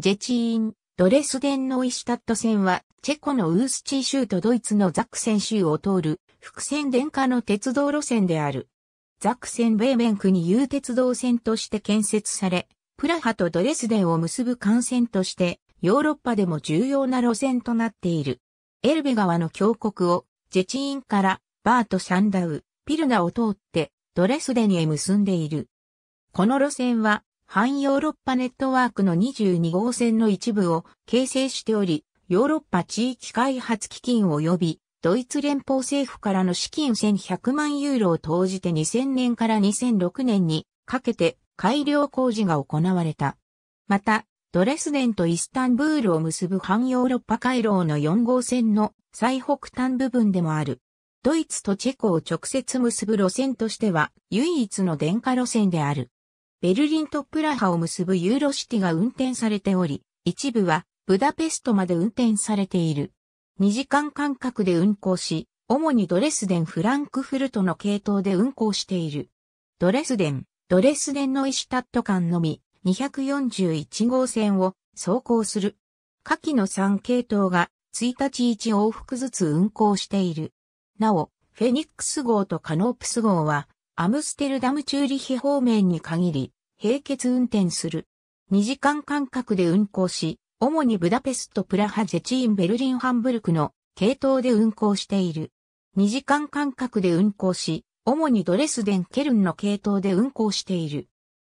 ジェチーン、ドレスデンノイシュタット線は、チェコのウースチー州とドイツのザクセン州を通る、伏線電化の鉄道路線である。ザクセンベーメンクに有鉄道線として建設され、プラハとドレスデンを結ぶ幹線として、ヨーロッパでも重要な路線となっている。エルベ川の峡谷を、ジェチーンから、バート・サンダウ、ピルナを通って、ドレスデンへ結んでいる。この路線は、反ヨーロッパネットワークの22号線の一部を形成しており、ヨーロッパ地域開発基金及びドイツ連邦政府からの資金1100万ユーロを投じて2000年から2006年にかけて改良工事が行われた。また、ドレスデンとイスタンブールを結ぶ反ヨーロッパ回廊の4号線の最北端部分でもある。ドイツとチェコを直接結ぶ路線としては唯一の電化路線である。ベルリンとプラハを結ぶユーロシティが運転されており、一部はブダペストまで運転されている。2時間間隔で運行し、主にドレスデン・フランクフルトの系統で運行している。ドレスデン、ドレスデンのイシュタット間のみ241号線を走行する。下記の3系統が1日1往復ずつ運行している。なお、フェニックス号とカノープス号はアムステルダムチューリヒ方面に限り並結運転する。2時間間隔で運行し、主にブダペスト、プラハ、ゼチーン、ベルリン、ハンブルクの系統で運行している。2時間間隔で運行し、主にドレスデン、ケルンの系統で運行している。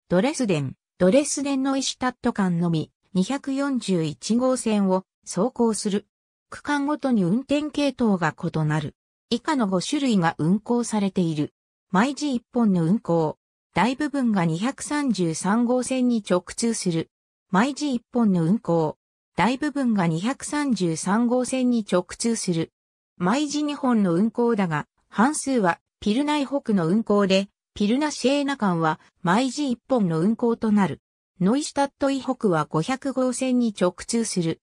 ドレスデン、ドレスデンのイシュタット間のみ241号線を走行する。区間ごとに運転系統が異なる。以下の5種類が運行されている。毎時1本の運行。大部分が233号線に直通する。毎時1本の運行。大部分が233号線に直通する。毎時2本の運行だが、半数はピルナイ北の運行で、ピルナシェーナ間は毎時1本の運行となる。ノイシュタットイ北は500号線に直通する。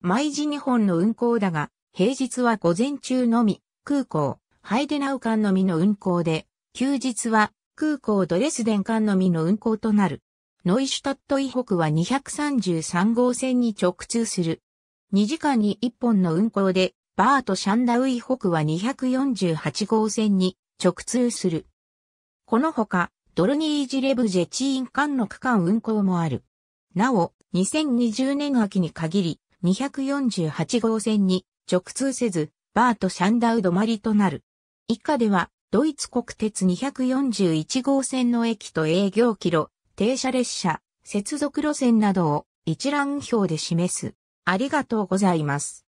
毎時2本の運行だが、平日は午前中のみ、空港、ハイデナウ間のみの運行で、休日は空港ドレスデン間のみの運行となる。ノイシュタット以北は233号線に直通する。2時間に1本の運行で、バート・シャンダウイ北は248号線に直通する。このほか、ドルニージレブジェチーン間の区間運行もある。なお、2020年秋に限り、248号線に直通せず、バート・シャンダウ止まりとなる。以下では、ドイツ国鉄241号線の駅と営業キロ、停車列車、接続路線などを一覧表で示す。ありがとうございます。